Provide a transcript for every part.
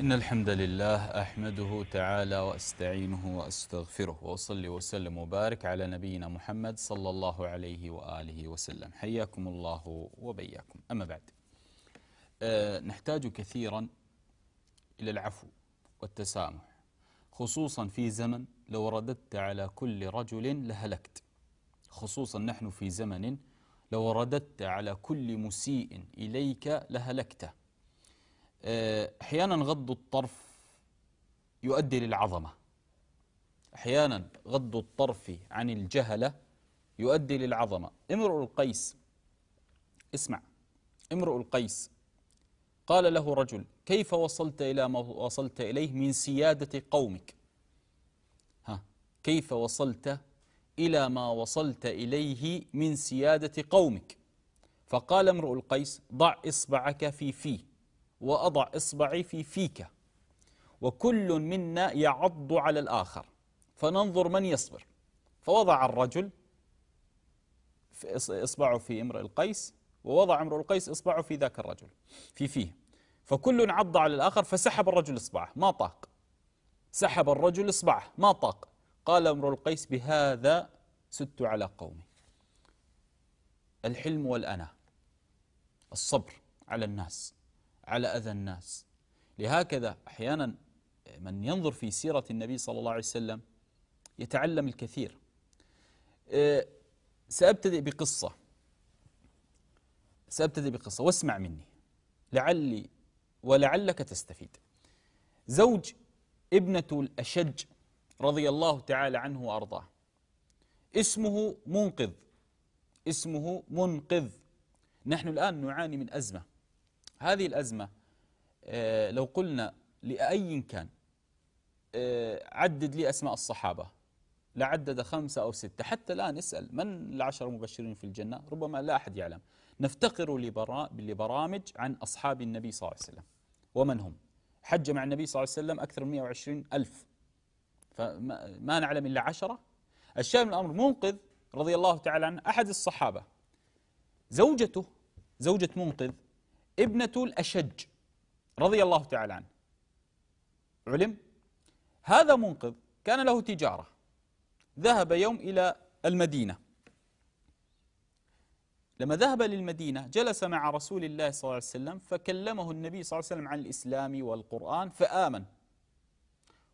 إن الحمد لله أحمده تعالى وأستعينه وأستغفره وأصلي وسلم وبارك على نبينا محمد صلى الله عليه وآله وسلم حياكم الله وبياكم أما بعد أه نحتاج كثيرا إلى العفو والتسامح خصوصا في زمن لو رددت على كل رجل لهلكت خصوصا نحن في زمن لو رددت على كل مسيء إليك لهلكته آه، أحيانا غض الطرف يؤدي للعظمة أحيانا غض الطرف عن الجهلة يؤدي للعظمة امرؤ القيس اسمع امرؤ القيس قال له رجل كيف وصلت إلى ما وصلت إليه من سيادة قومك ها كيف وصلت إلى ما وصلت إليه من سيادة قومك فقال امرؤ القيس ضع إصبعك في فيه وأضع إصبعي في فيك وكل منا يعض على الآخر فننظر من يصبر فوضع الرجل في إصبعه في امرئ القيس ووضع امرؤ القيس إصبعه في ذاك الرجل في فيه فكل عض على الآخر فسحب الرجل إصبعه ما طاق سحب الرجل إصبعه ما طاق قال امرؤ القيس بهذا ست على قومي الحلم والأنا الصبر على الناس على أذى الناس لهكذا أحيانا من ينظر في سيرة النبي صلى الله عليه وسلم يتعلم الكثير آه، سأبتدئ بقصة سأبتدئ بقصة واسمع مني لعلي ولعلك تستفيد زوج ابنة الأشج رضي الله تعالى عنه وأرضاه اسمه منقذ اسمه منقذ نحن الآن نعاني من أزمة هذه الأزمة آه، لو قلنا لأي كان آه، عدد لي أسماء الصحابة لعدد خمسة أو ستة حتى لا نسأل من العشر مبشرين في الجنة ربما لا أحد يعلم نفتقر لبرامج عن أصحاب النبي صلى الله عليه وسلم ومن هم حج مع النبي صلى الله عليه وسلم أكثر من 120 ألف فما نعلم إلا عشرة الشام من الأمر منقذ رضي الله تعالى عنه أحد الصحابة زوجته زوجة منقذ ابنة الأشج رضي الله تعالى عنه علم هذا منقذ كان له تجارة ذهب يوم إلى المدينة لما ذهب للمدينة جلس مع رسول الله صلى الله عليه وسلم فكلمه النبي صلى الله عليه وسلم عن الإسلام والقرآن فآمن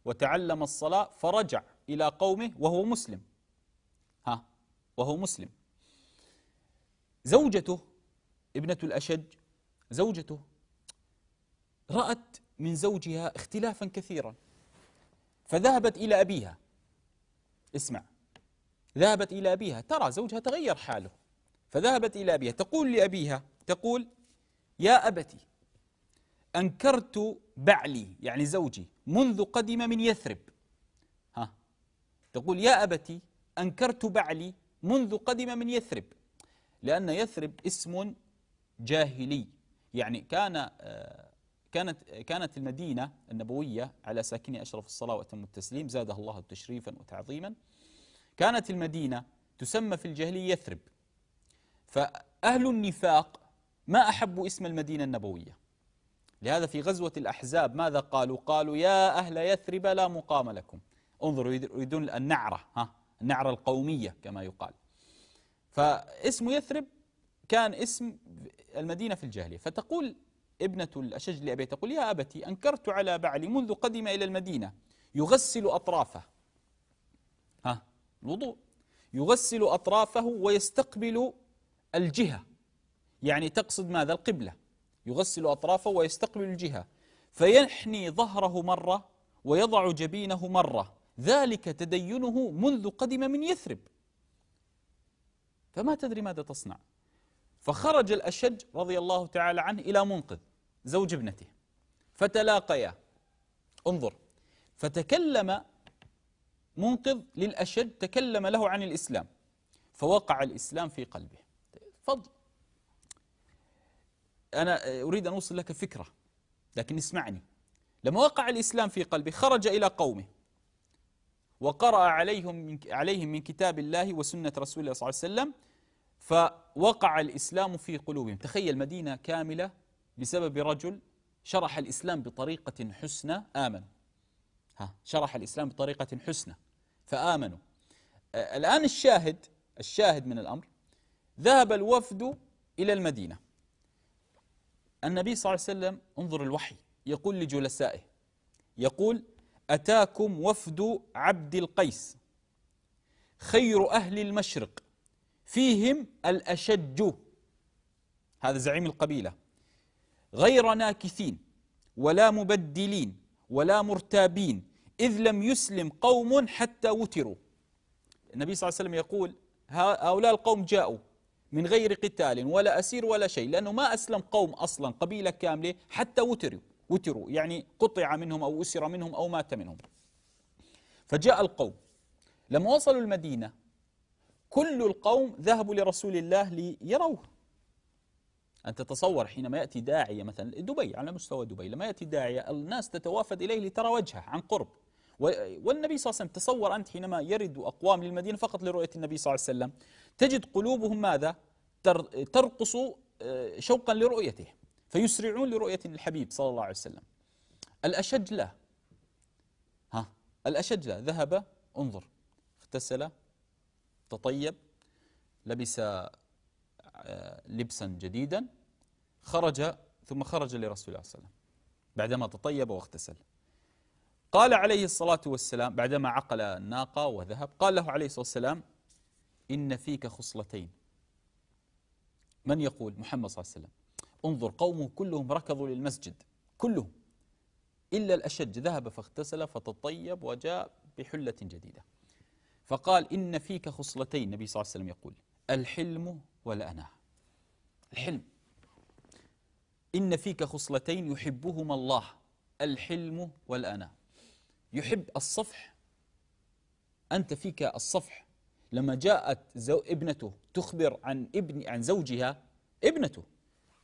وتعلم الصلاة فرجع إلى قومه وهو مسلم ها وهو مسلم زوجته ابنة الأشج زوجته رأت من زوجها اختلافا كثيرا فذهبت إلى أبيها اسمع ذهبت إلى أبيها ترى زوجها تغير حاله فذهبت إلى أبيها تقول لأبيها تقول يا أبتي أنكرت بعلي يعني زوجي منذ قدم من يثرب ها تقول يا أبتي أنكرت بعلي منذ قدم من يثرب لأن يثرب اسم جاهلي يعني كان آه، كانت كانت المدينة النبوية على ساكني أشرف الصلاة وأتم التسليم زاده الله تشريفا وتعظيما كانت المدينة تسمى في الجاهلية يثرب فأهل النفاق ما أحبوا اسم المدينة النبوية لهذا في غزوة الأحزاب ماذا قالوا قالوا يا أهل يثرب لا مقام لكم انظروا يريدون النعرة ها النعرة القومية كما يقال فاسم يثرب كان اسم المدينة في الجاهلية فتقول ابنة الأشج لأبي تقول يا أبتي أنكرت على بعلي منذ قدم إلى المدينة يغسل أطرافه ها الوضوء يغسل أطرافه ويستقبل الجهة يعني تقصد ماذا القبلة يغسل أطرافه ويستقبل الجهة فينحني ظهره مرة ويضع جبينه مرة ذلك تدينه منذ قدم من يثرب فما تدري ماذا تصنع فخرج الأشج رضي الله تعالى عنه إلى منقذ زوج ابنته فتلاقيا انظر فتكلم منقذ للأشج تكلم له عن الإسلام فوقع الإسلام في قلبه فضل أنا أريد أن أوصل لك فكرة لكن اسمعني لما وقع الإسلام في قلبه خرج إلى قومه وقرأ عليهم من, عليهم من كتاب الله وسنة رسول الله صلى الله عليه وسلم فوقع الإسلام في قلوبهم تخيل مدينة كاملة بسبب رجل شرح الإسلام بطريقة حسنى آمن ها شرح الإسلام بطريقة حسنى فآمنوا آه، الآن الشاهد الشاهد من الأمر ذهب الوفد إلى المدينة النبي صلى الله عليه وسلم انظر الوحي يقول لجلسائه يقول أتاكم وفد عبد القيس خير أهل المشرق فيهم الأشج هذا زعيم القبيلة غير ناكثين ولا مبدلين ولا مرتابين إذ لم يسلم قوم حتى وتروا النبي صلى الله عليه وسلم يقول هؤلاء القوم جاءوا من غير قتال ولا أسير ولا شيء لأنه ما أسلم قوم أصلا قبيلة كاملة حتى وتروا وتروا يعني قطع منهم أو أسر منهم أو مات منهم فجاء القوم لما وصلوا المدينة كل القوم ذهبوا لرسول الله ليروه أن تتصور حينما يأتي داعية مثلا دبي على مستوى دبي لما يأتي داعية الناس تتوافد إليه لترى وجهه عن قرب والنبي صلى الله عليه وسلم تصور أنت حينما يرد أقوام للمدينة فقط لرؤية النبي صلى الله عليه وسلم تجد قلوبهم ماذا ترقص آه، شوقا لرؤيته فيسرعون لرؤية الحبيب صلى الله عليه وسلم الأشج لا ها الأشج لا ذهب انظر اغتسل تطيب لبس آه، لبسا جديدا خرج ثم خرج لرسول الله صلى الله عليه وسلم بعدما تطيب واغتسل قال عليه الصلاة والسلام بعدما عقل الناقة وذهب قال له عليه الصلاة والسلام إن فيك خصلتين من يقول محمد صلى الله عليه وسلم انظر قومه كلهم ركضوا للمسجد كلهم إلا الأشج ذهب فاغتسل فتطيب وجاء بحلة جديدة فقال إن فيك خصلتين النبي صلى الله عليه وسلم يقول الحلم والأنا الحلم إن فيك خصلتين يحبهما الله الحلم والأنا يحب الصفح أنت فيك الصفح لما جاءت زو ابنته تخبر عن ابن عن زوجها ابنته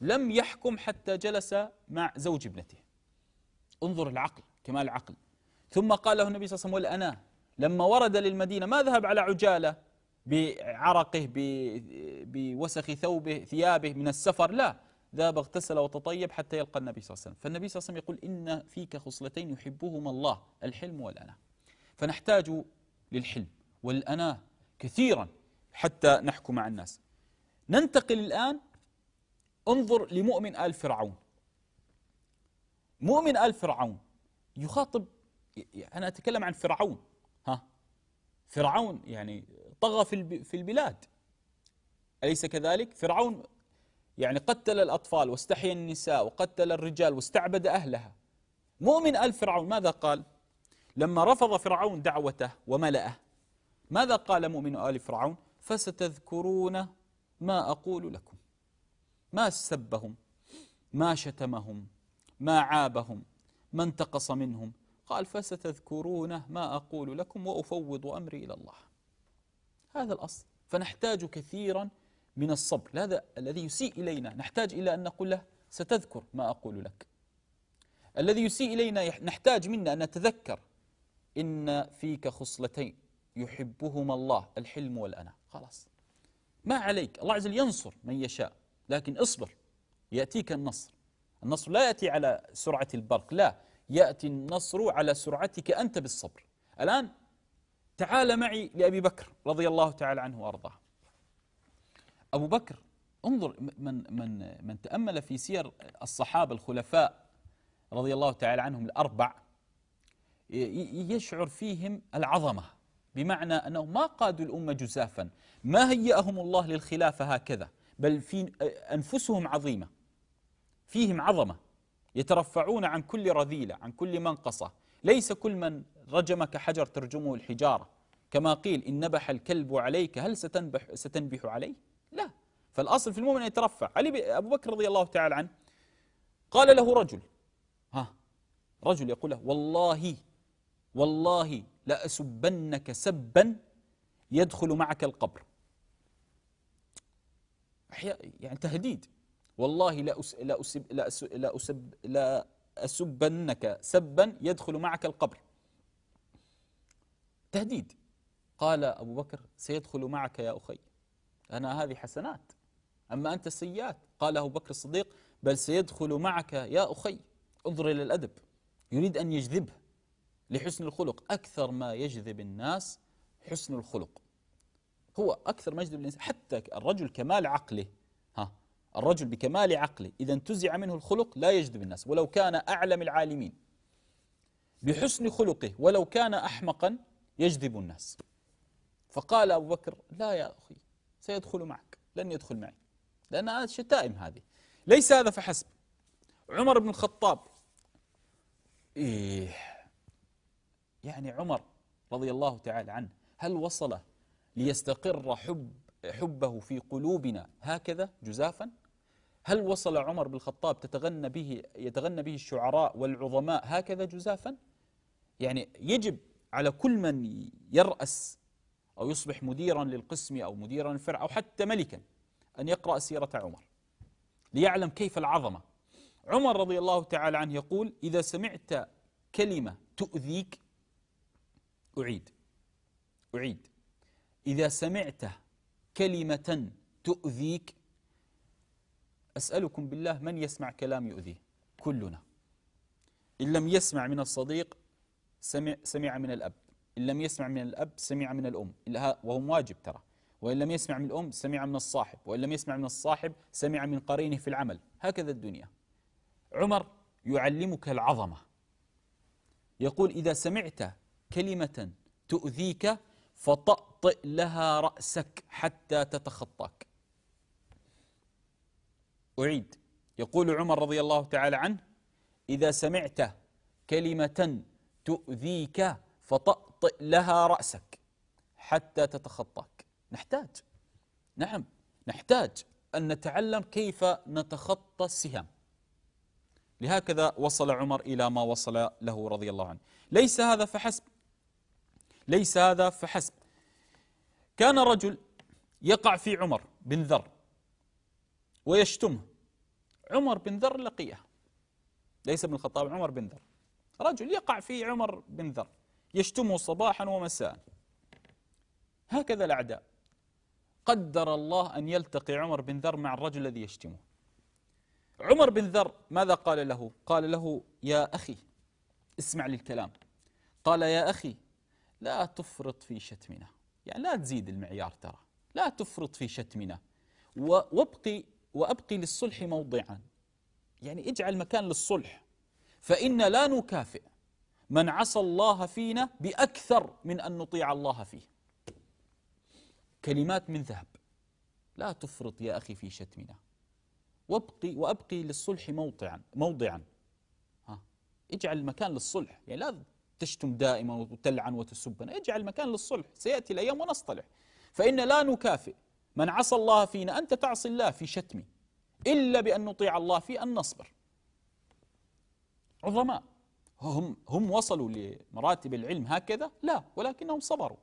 لم يحكم حتى جلس مع زوج ابنته انظر العقل كمال العقل ثم قال له النبي صلى الله عليه وسلم والأنا لما ورد للمدينة ما ذهب على عجالة بعرقه بوسخ ثوبه ثيابه من السفر لا ذهب اغتسل وتطيب حتى يلقى النبي صلى الله عليه وسلم فالنبي صلى الله عليه وسلم يقول إن فيك خصلتين يحبهما الله الحلم والأنا فنحتاج للحلم والأنا كثيرا حتى نحكم مع الناس ننتقل الآن انظر لمؤمن آل فرعون مؤمن آل فرعون يخاطب أنا أتكلم عن فرعون ها فرعون يعني طغى في في البلاد أليس كذلك فرعون يعني قتل الأطفال واستحيا النساء وقتل الرجال واستعبد أهلها مؤمن آل فرعون ماذا قال لما رفض فرعون دعوته وملأه ماذا قال مؤمن آل فرعون فستذكرون ما أقول لكم ما سبهم ما شتمهم ما عابهم ما انتقص منهم قال فستذكرون ما أقول لكم وأفوض أمري إلى الله هذا الأصل فنحتاج كثيرا من الصبر هذا الذي يسيء إلينا نحتاج إلى أن نقول له ستذكر ما أقول لك الذي يسيء إلينا نحتاج منا أن نتذكر إن فيك خصلتين يحبهما الله الحلم والأنا خلاص ما عليك الله عز وجل ينصر من يشاء لكن اصبر يأتيك النصر النصر لا يأتي على سرعة البرق لا يأتي النصر على سرعتك أنت بالصبر الآن تعال معي لأبي بكر رضي الله تعالى عنه وأرضاه أبو بكر انظر من, من, من تأمل في سير الصحابة الخلفاء رضي الله تعالى عنهم الأربع يشعر فيهم العظمة بمعنى أنه ما قادوا الأمة جزافا ما هيأهم الله للخلافة هكذا بل في أنفسهم عظيمة فيهم عظمة يترفعون عن كل رذيلة عن كل منقصة ليس كل من رجمك حجر ترجمه الحجارة كما قيل إن نبح الكلب عليك هل ستنبح, ستنبح عليه؟ لا فالأصل في المؤمن أن يترفع علي أبو بكر رضي الله تعالى عنه قال له رجل ها رجل يقول له والله والله لأسبنك سبا يدخل معك القبر يعني تهديد والله لا أس لا أسب لا أس لا أسب لا أسبنك سبا يدخل معك القبر تهديد قال أبو بكر سيدخل معك يا أخي أنا هذه حسنات أما أنت سيئات قال أبو بكر الصديق بل سيدخل معك يا أخي انظر إلى الأدب يريد أن يجذبه لحسن الخلق أكثر ما يجذب الناس حسن الخلق هو أكثر ما يجذب الإنسان حتى الرجل كمال عقله الرجل بكمال عقله إذا انتزع منه الخلق لا يجذب الناس ولو كان أعلم العالمين بحسن خلقه ولو كان أحمقا يجذب الناس فقال أبو بكر لا يا أخي سيدخل معك لن يدخل معي لأن شتائم هذه ليس هذا فحسب عمر بن الخطاب إيه يعني عمر رضي الله تعالى عنه هل وصل ليستقر حب حبه في قلوبنا هكذا جزافا هل وصل عمر بن الخطاب تتغنى به يتغنى به الشعراء والعظماء هكذا جزافا يعني يجب على كل من يرأس أو يصبح مديرا للقسم أو مديرا للفرع أو حتى ملكا أن يقرأ سيرة عمر ليعلم كيف العظمة عمر رضي الله تعالى عنه يقول إذا سمعت كلمة تؤذيك أعيد أعيد إذا سمعت كلمة تؤذيك أسألكم بالله من يسمع كلام يؤذيه كلنا إن لم يسمع من الصديق سمع, سمع من الأب إن لم يسمع من الأب سمع من الأم وهم واجب ترى وإن لم يسمع من الأم سمع من الصاحب وإن لم يسمع من الصاحب سمع من قرينه في العمل هكذا الدنيا عمر يعلمك العظمة يقول إذا سمعت كلمة تؤذيك فطأطئ لها رأسك حتى تتخطاك أعيد يقول عمر رضي الله تعالى عنه إذا سمعت كلمة تؤذيك فطأطئ لها رأسك حتى تتخطاك نحتاج نعم نحتاج أن نتعلم كيف نتخطى السهام لهكذا وصل عمر إلى ما وصل له رضي الله عنه ليس هذا فحسب ليس هذا فحسب كان رجل يقع في عمر بن ذر ويشتمه عمر بن ذر لقيه ليس بن الخطاب عمر بن ذر رجل يقع في عمر بن ذر يشتمه صباحا ومساء هكذا الأعداء قدر الله أن يلتقي عمر بن ذر مع الرجل الذي يشتمه عمر بن ذر ماذا قال له قال له يا أخي اسمع للكلام قال يا أخي لا تفرط في شتمنا يعني لا تزيد المعيار ترى لا تفرط في شتمنا وابقي وأبقي للصلح موضعا يعني اجعل مكان للصلح فإن لا نكافئ من عصى الله فينا بأكثر من أن نطيع الله فيه كلمات من ذهب لا تفرط يا أخي في شتمنا وابقي, وأبقي للصلح موضعا, موضعا ها اجعل مكان للصلح يعني لا تشتم دائما وتلعن وتسبنا اجعل مكان للصلح سيأتي الأيام ونصطلح فإن لا نكافئ من عصى الله فينا أنت تعصي الله في شتمي إلا بأن نطيع الله في أن نصبر عظماء هم, هم وصلوا لمراتب العلم هكذا لا ولكنهم صبروا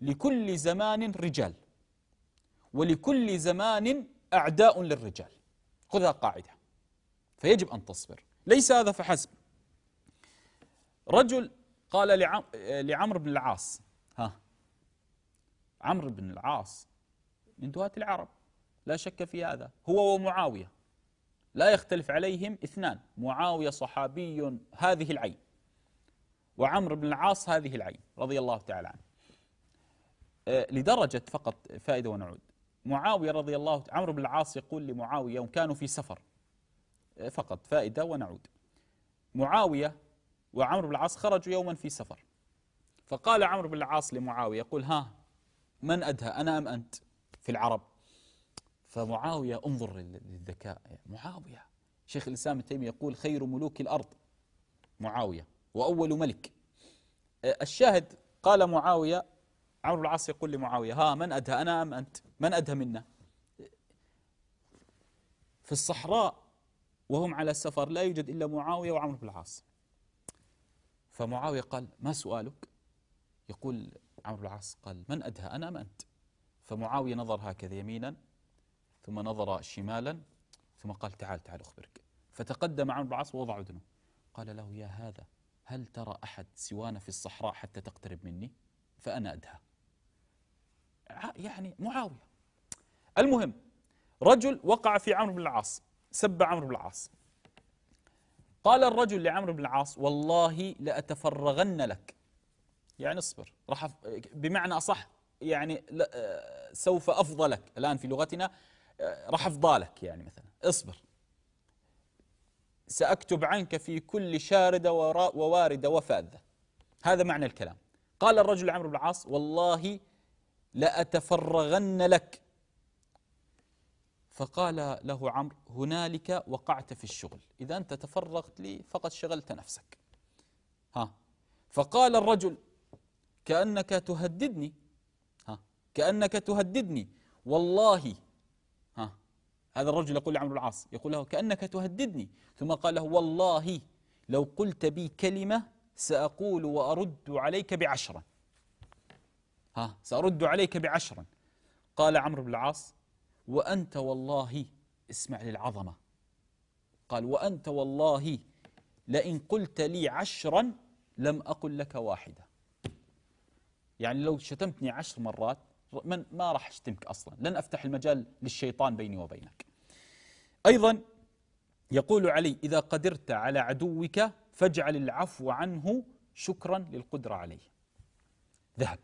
لكل زمان رجال ولكل زمان أعداء للرجال خذها قاعدة فيجب أن تصبر ليس هذا فحسب رجل قال لعمرو بن العاص ها عمرو بن العاص من دهاة العرب لا شك في هذا هو ومعاوية لا يختلف عليهم اثنان معاوية صحابي هذه العين وعمرو بن العاص هذه العين رضي الله تعالى عنه آه، لدرجة فقط فائدة ونعود معاوية رضي الله عمرو بن العاص يقول لمعاوية يوم كانوا في سفر آه، فقط فائدة ونعود معاوية وعمرو بن العاص خرجوا يوما في سفر فقال عمرو بن العاص لمعاوية يقول ها من أدهى أنا أم أنت في العرب فمعاوية انظر للذكاء معاوية شيخ الإسلام ابن تيمية يقول خير ملوك الأرض معاوية وأول ملك الشاهد قال معاوية عمرو العاص يقول لمعاوية ها من أدهى أنا أم أنت من أدهى منا في الصحراء وهم على السفر لا يوجد إلا معاوية وعمرو بن العاص فمعاوية قال ما سؤالك يقول عمرو بن العاص قال من أدهى أنا أم أنت فمعاوية نظر هكذا يمينا ثم نظر شمالا ثم قال تعال تعال أخبرك فتقدم عمرو بن العاص ووضع أذنه قال له يا هذا هل ترى أحد سوانا في الصحراء حتى تقترب مني فأنا أدهى يعني معاوية المهم رجل وقع في عمرو بن العاص سب عمرو بن العاص قال الرجل لعمرو بن العاص والله لأتفرغن لك يعني اصبر راح بمعنى أصح يعني آه، سوف أفضلك الآن في لغتنا آه، راح أفضالك يعني مثلا اصبر سأكتب عنك في كل شاردة وواردة وفاذة هذا معنى الكلام قال الرجل عمرو بن العاص والله لأتفرغن لك فقال له عمرو هنالك وقعت في الشغل إذا أنت تفرغت لي فقد شغلت نفسك ها فقال الرجل كأنك تهددني كأنك تهددني والله ها هذا الرجل يقول لعمرو العاص يقول له كأنك تهددني ثم قال له والله لو قلت بي كلمة سأقول وأرد عليك بعشرة ها سأرد عليك بعشرة قال عمرو بن العاص وأنت والله اسمع للعظمة قال وأنت والله لئن قلت لي عشرا لم أقل لك واحدة يعني لو شتمتني عشر مرات من ما راح اشتمك اصلا لن افتح المجال للشيطان بيني وبينك ايضا يقول علي اذا قدرت على عدوك فاجعل العفو عنه شكرا للقدره عليه ذهب